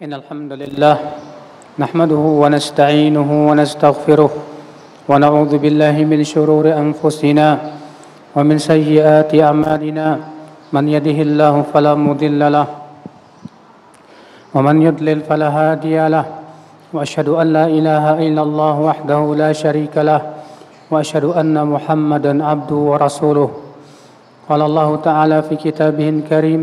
إن الحمد لله نحمده ونستعينه ونستغفره ونعوذ بالله من شرور أنفسنا ومن سيئات أعمالنا من يده الله فلا مضل له ومن يضلل فلا هادي له وأشهد أن لا إله إلا الله وحده لا شريك له وأشهد أن محمدا عبده ورسوله قال الله تعالى في كتابه الكريم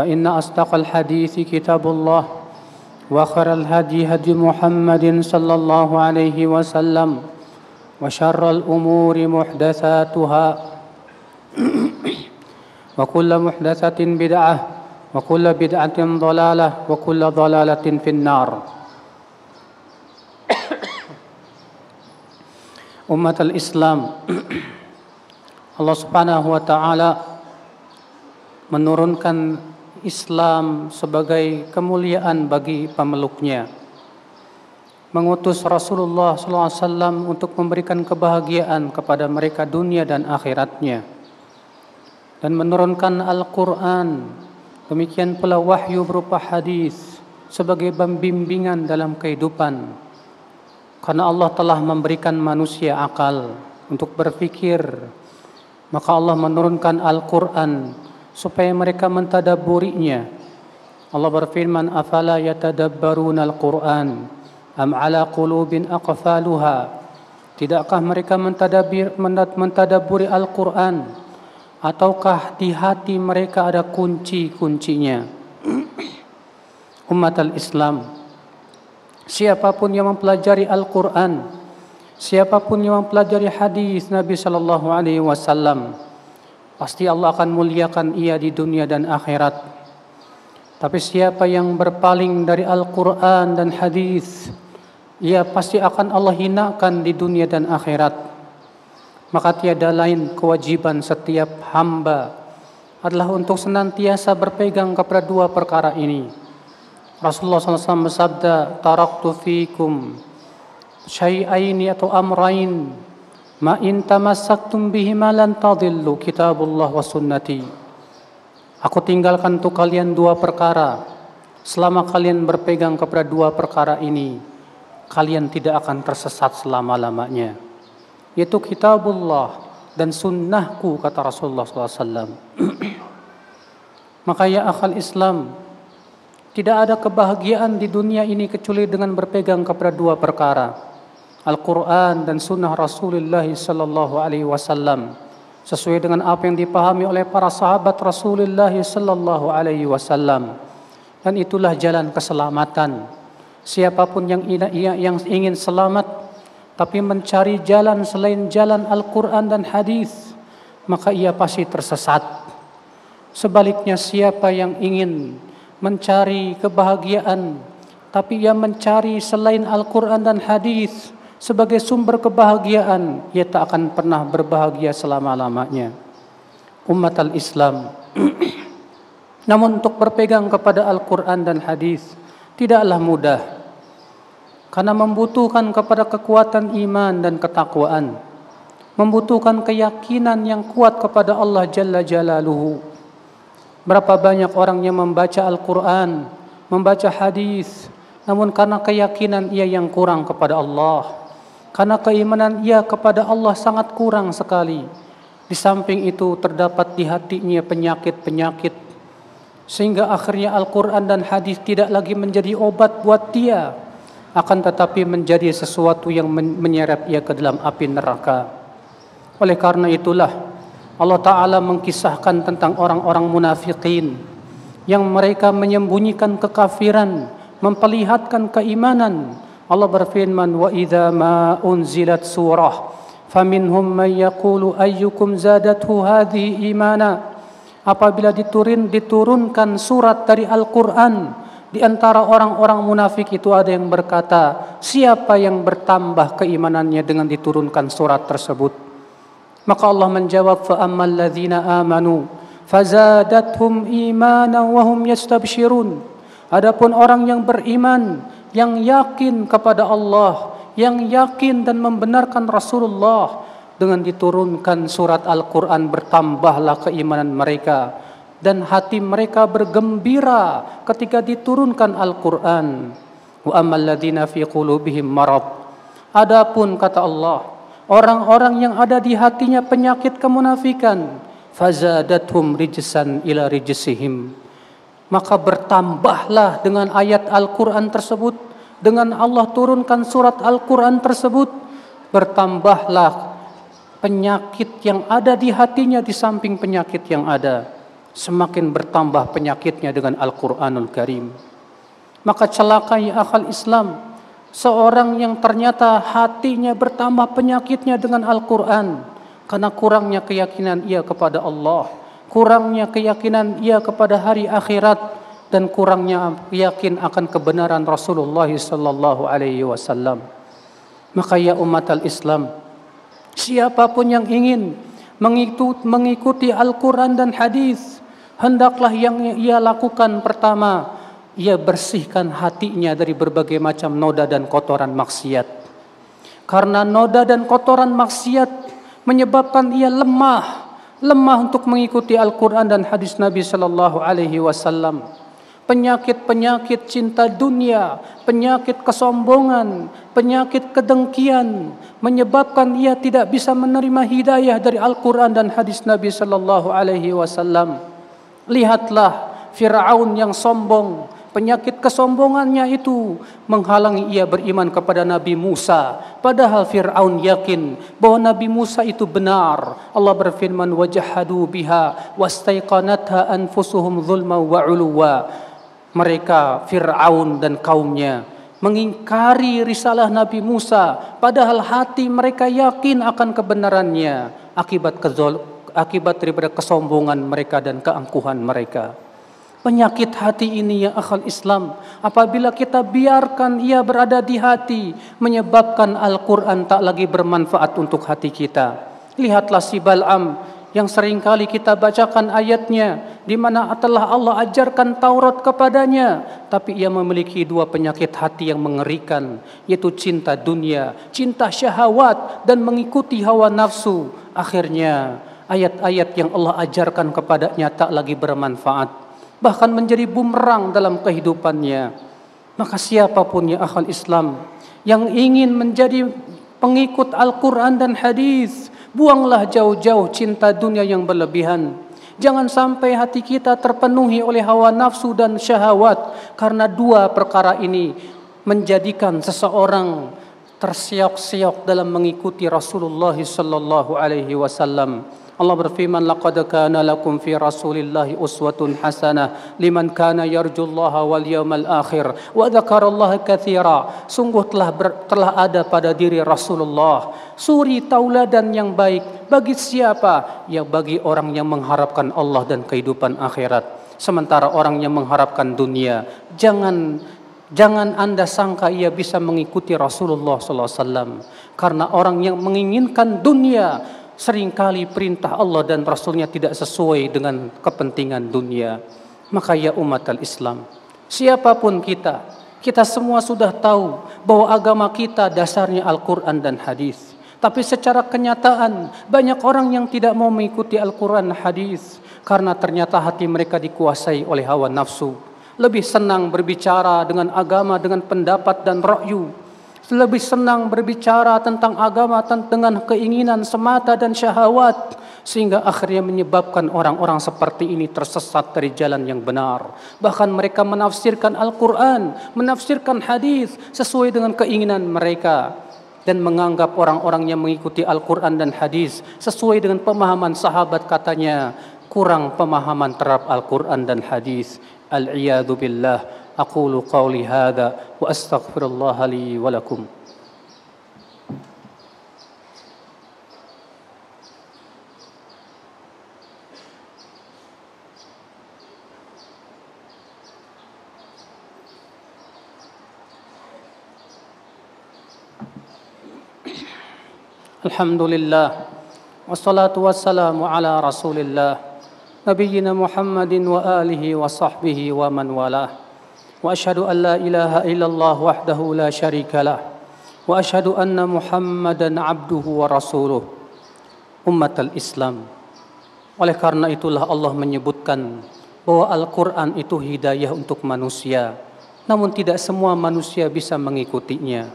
فإن أصدق الحديث كتاب الله وخر الهدي هدي محمد صلى الله عليه وسلم وشر الأمور محدثاتها وكل محدثة بدعة وكل بدعة ضلالة وكل ضلالة في النار أمة الإسلام الله سبحانه وتعالى menurunkan Islam sebagai kemuliaan bagi pemeluknya. Mengutus Rasulullah SAW untuk memberikan kebahagiaan kepada mereka dunia dan akhiratnya. Dan menurunkan Al-Quran, demikian pula wahyu berupa hadis sebagai pembimbingan dalam kehidupan. Karena Allah telah memberikan manusia akal untuk berpikir, maka Allah menurunkan Al-Quran supaya mereka mentadabburinya. Allah berfirman, "Afala yatadabbaruna al-Qur'an am ala qulubin aqfaluha?" Tidakkah mereka mentadabbir mentadabburi Al-Quran? Ataukah di hati mereka ada kunci-kuncinya? Umat al-Islam, siapapun yang mempelajari Al-Quran, siapapun yang mempelajari hadis Nabi Shallallahu Alaihi Wasallam, Pasti Allah akan muliakan ia di dunia dan akhirat. Tapi siapa yang berpaling dari Al-Quran dan hadis, ia pasti akan Allah hinakan di dunia dan akhirat. Maka tiada lain kewajiban setiap hamba adalah untuk senantiasa berpegang kepada dua perkara ini. Rasulullah SAW bersabda, Taraktu fikum syai'aini atau amrain Ma in tamassaktum bihima lan tadillu kitabullah wa sunnati. Aku tinggalkan untuk kalian dua perkara. Selama kalian berpegang kepada dua perkara ini, kalian tidak akan tersesat selama-lamanya. Yaitu kitabullah dan sunnahku, kata Rasulullah SAW. Maka ya akal Islam, tidak ada kebahagiaan di dunia ini kecuali dengan berpegang kepada dua perkara. Al-Quran dan Sunnah Rasulullah Sallallahu Alaihi Wasallam sesuai dengan apa yang dipahami oleh para sahabat Rasulullah Sallallahu Alaihi Wasallam dan itulah jalan keselamatan. Siapapun yang yang ingin selamat tapi mencari jalan selain jalan Al-Quran dan Hadis maka ia pasti tersesat. Sebaliknya siapa yang ingin mencari kebahagiaan tapi ia mencari selain Al-Quran dan Hadis sebagai sumber kebahagiaan, ia tak akan pernah berbahagia selama-lamanya. Umat al-Islam. Namun untuk berpegang kepada Al-Quran dan hadis tidaklah mudah. Karena membutuhkan kepada kekuatan iman dan ketakwaan. Membutuhkan keyakinan yang kuat kepada Allah Jalla Jalaluhu. Berapa banyak orang yang membaca Al-Quran, membaca hadis, namun karena keyakinan ia yang kurang kepada Allah karena keimanan ia kepada Allah sangat kurang sekali. Di samping itu terdapat di hatinya penyakit-penyakit sehingga akhirnya Al-Qur'an dan hadis tidak lagi menjadi obat buat dia akan tetapi menjadi sesuatu yang menyeret ia ke dalam api neraka. Oleh karena itulah Allah taala mengkisahkan tentang orang-orang munafikin yang mereka menyembunyikan kekafiran, memperlihatkan keimanan, Allah berfirman wa idza ma unzilat surah faminhum man yaqulu ayyukum zadathu hadhihi imana apabila diturun diturunkan surat dari Al-Qur'an di antara orang-orang munafik itu ada yang berkata siapa yang bertambah keimanannya dengan diturunkan surat tersebut maka Allah menjawab fa ammal ladzina amanu fazadathum imanan wa hum yastabshirun adapun orang yang beriman yang yakin kepada Allah, yang yakin dan membenarkan Rasulullah dengan diturunkan surat Al-Qur'an bertambahlah keimanan mereka dan hati mereka bergembira ketika diturunkan Al-Qur'an. Wa amal ladina fi qulubihim marad. Adapun kata Allah, orang-orang yang ada di hatinya penyakit kemunafikan, fazadathum rijsan ila rijsihim maka bertambahlah dengan ayat Al-Quran tersebut, dengan Allah turunkan surat Al-Quran tersebut, bertambahlah penyakit yang ada di hatinya di samping penyakit yang ada. Semakin bertambah penyakitnya dengan Al-Quranul Karim. Maka celakai akal Islam, seorang yang ternyata hatinya bertambah penyakitnya dengan Al-Quran, karena kurangnya keyakinan ia kepada Allah kurangnya keyakinan ia kepada hari akhirat dan kurangnya yakin akan kebenaran Rasulullah sallallahu alaihi wasallam. Maka ya umat al-Islam, siapapun yang ingin mengikuti Al-Quran dan hadis, hendaklah yang ia lakukan pertama, ia bersihkan hatinya dari berbagai macam noda dan kotoran maksiat. Karena noda dan kotoran maksiat menyebabkan ia lemah, lemah untuk mengikuti Al-Quran dan hadis Nabi Sallallahu Alaihi Wasallam. Penyakit-penyakit cinta dunia, penyakit kesombongan, penyakit kedengkian, menyebabkan ia tidak bisa menerima hidayah dari Al-Quran dan hadis Nabi Sallallahu Alaihi Wasallam. Lihatlah Fir'aun yang sombong, Penyakit kesombongannya itu menghalangi ia beriman kepada Nabi Musa. Padahal Fir'aun yakin bahwa Nabi Musa itu benar. Allah berfirman, وَجَحَدُوا بِهَا وَاسْتَيْقَنَتْهَا أَنْفُسُهُمْ ظُلْمًا وَعُلُوًا Mereka, Fir'aun dan kaumnya, mengingkari risalah Nabi Musa. Padahal hati mereka yakin akan kebenarannya akibat kezol, akibat daripada kesombongan mereka dan keangkuhan mereka penyakit hati ini ya akhal Islam. Apabila kita biarkan ia berada di hati, menyebabkan Al-Quran tak lagi bermanfaat untuk hati kita. Lihatlah si Bal'am yang seringkali kita bacakan ayatnya di mana telah Allah ajarkan Taurat kepadanya tapi ia memiliki dua penyakit hati yang mengerikan yaitu cinta dunia cinta syahwat dan mengikuti hawa nafsu akhirnya ayat-ayat yang Allah ajarkan kepadanya tak lagi bermanfaat bahkan menjadi bumerang dalam kehidupannya. Maka siapapun yang akal Islam yang ingin menjadi pengikut Al-Quran dan hadis, buanglah jauh-jauh cinta dunia yang berlebihan. Jangan sampai hati kita terpenuhi oleh hawa nafsu dan syahwat karena dua perkara ini menjadikan seseorang tersiok-siok dalam mengikuti Rasulullah sallallahu alaihi wasallam. Allah berfirman laqad kana lakum fi rasulillahi uswatun hasanah liman kana yarjullaha wal yawmal akhir wa dzakarallaha katsira sungguh telah ber, telah ada pada diri Rasulullah suri tauladan yang baik bagi siapa yang bagi orang yang mengharapkan Allah dan kehidupan akhirat sementara orang yang mengharapkan dunia jangan Jangan Anda sangka ia bisa mengikuti Rasulullah SAW. Karena orang yang menginginkan dunia seringkali perintah Allah dan Rasulnya tidak sesuai dengan kepentingan dunia. Maka ya umat al-Islam, siapapun kita, kita semua sudah tahu bahwa agama kita dasarnya Al-Quran dan hadis. Tapi secara kenyataan banyak orang yang tidak mau mengikuti Al-Quran hadis karena ternyata hati mereka dikuasai oleh hawa nafsu. Lebih senang berbicara dengan agama, dengan pendapat dan rakyu lebih senang berbicara tentang agama dengan keinginan semata dan syahwat sehingga akhirnya menyebabkan orang-orang seperti ini tersesat dari jalan yang benar. Bahkan mereka menafsirkan Al-Qur'an, menafsirkan hadis sesuai dengan keinginan mereka dan menganggap orang-orang yang mengikuti Al-Qur'an dan hadis sesuai dengan pemahaman sahabat katanya kurang pemahaman terhadap Al-Qur'an dan hadis. Al-iyadu billah أقول قولي هذا وأستغفر الله لي ولكم الحمد لله والصلاة والسلام على رسول الله نبينا محمد وآله وصحبه ومن والاه واشهد ان لا اله الا الله وحده لا شريك له واشهد ان محمدا عبده ورسوله امه الاسلام oleh karena itulah Allah menyebutkan bahwa Al-Quran itu hidayah untuk manusia. Namun tidak semua manusia bisa mengikutinya.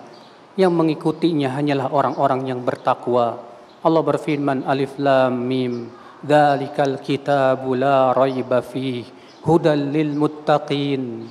Yang mengikutinya hanyalah orang-orang yang bertakwa. Allah berfirman Alif Lam Mim. Dalikal kitabu la raiba fih. Hudal lil muttaqin.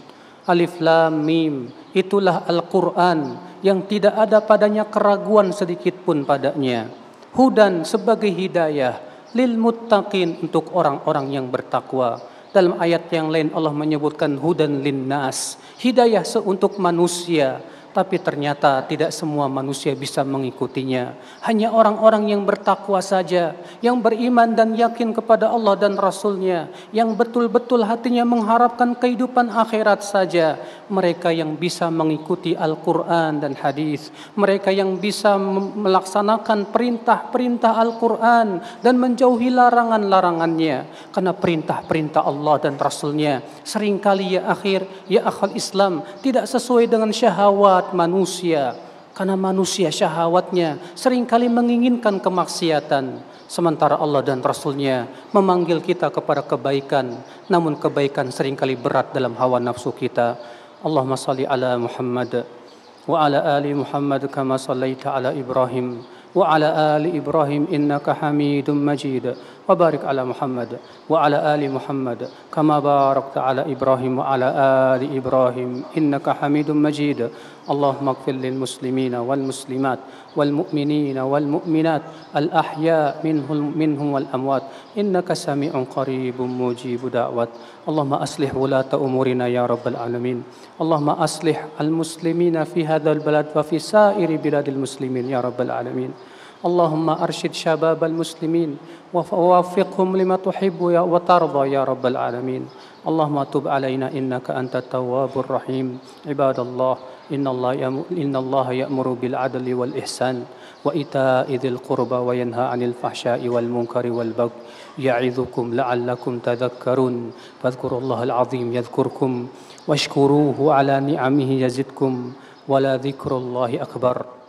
Alif Lam Mim. Itulah Al-Quran yang tidak ada padanya keraguan sedikit pun padanya. Hudan sebagai hidayah lil muttaqin untuk orang-orang yang bertakwa. Dalam ayat yang lain Allah menyebutkan hudan linnas, hidayah seuntuk manusia tapi ternyata tidak semua manusia bisa mengikutinya. Hanya orang-orang yang bertakwa saja, yang beriman dan yakin kepada Allah dan Rasulnya, yang betul-betul hatinya mengharapkan kehidupan akhirat saja. Mereka yang bisa mengikuti Al-Quran dan hadis, mereka yang bisa melaksanakan perintah-perintah Al-Quran dan menjauhi larangan-larangannya. Karena perintah-perintah Allah dan Rasulnya seringkali ya akhir, ya akal Islam tidak sesuai dengan syahwat syahwat manusia karena manusia syahwatnya seringkali menginginkan kemaksiatan sementara Allah dan Rasulnya memanggil kita kepada kebaikan namun kebaikan seringkali berat dalam hawa nafsu kita Allahumma salli ala Muhammad wa ala ali Muhammad kama sallaita ala Ibrahim wa ala ali Ibrahim innaka hamidum majid وبارك على محمد وعلى آل محمد كما باركت على إبراهيم وعلى آل إبراهيم إنك حميد مجيد اللهم اغفر للمسلمين والمسلمات والمؤمنين والمؤمنات الأحياء منهم, منهم والأموات إنك سميع قريب مجيب دعوات اللهم أصلح ولاة أمورنا يا رب العالمين اللهم أصلح المسلمين في هذا البلد وفي سائر بلاد المسلمين يا رب العالمين اللهم أرشد شباب المسلمين ووفقهم لما تحب وترضى يا رب العالمين اللهم تب علينا إنك أنت التواب الرحيم عباد الله إن الله إن الله يأمر بالعدل والإحسان وإيتاء ذي القربى وينهى عن الفحشاء والمنكر والبغي يعظكم لعلكم تذكرون فاذكروا الله العظيم يذكركم واشكروه على نعمه يزدكم ولا ذكر الله أكبر